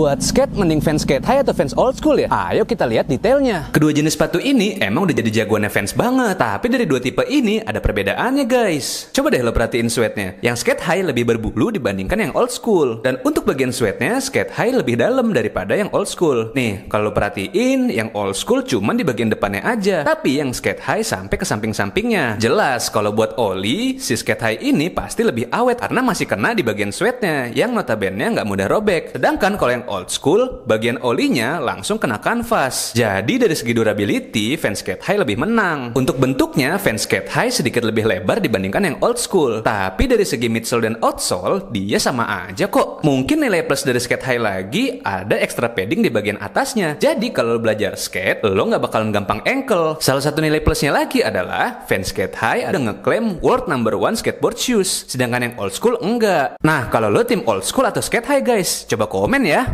Buat skate, mending fans skate high atau fans old school ya? Ayo kita lihat detailnya. Kedua jenis sepatu ini emang udah jadi jagoannya fans banget, tapi dari dua tipe ini ada perbedaannya guys. Coba deh lo perhatiin sweatnya. Yang skate high lebih berbulu dibandingkan yang old school. Dan untuk bagian sweatnya, skate high lebih dalam daripada yang old school. Nih, kalau lo perhatiin, yang old school cuman di bagian depannya aja. Tapi yang skate high sampai ke samping-sampingnya. Jelas, kalau buat Oli, si skate high ini pasti lebih awet karena masih kena di bagian sweatnya yang notabene nggak mudah robek. Sedangkan kalau yang old school, bagian olinya langsung kena kanvas. Jadi dari segi durability, Fanscape High lebih menang. Untuk bentuknya, Fanscape High sedikit lebih lebar dibandingkan yang old school. Tapi dari segi midsole dan outsole, dia sama aja kok. Mungkin nilai plus dari skate high lagi ada extra padding di bagian atasnya. Jadi kalau lo belajar skate, lo nggak bakalan gampang ankle. Salah satu nilai plusnya lagi adalah Vanskate High ada ngeklaim world number one skateboard shoes. Sedangkan yang old school enggak. Nah, kalau lo tim old school atau skate high guys, coba komen ya.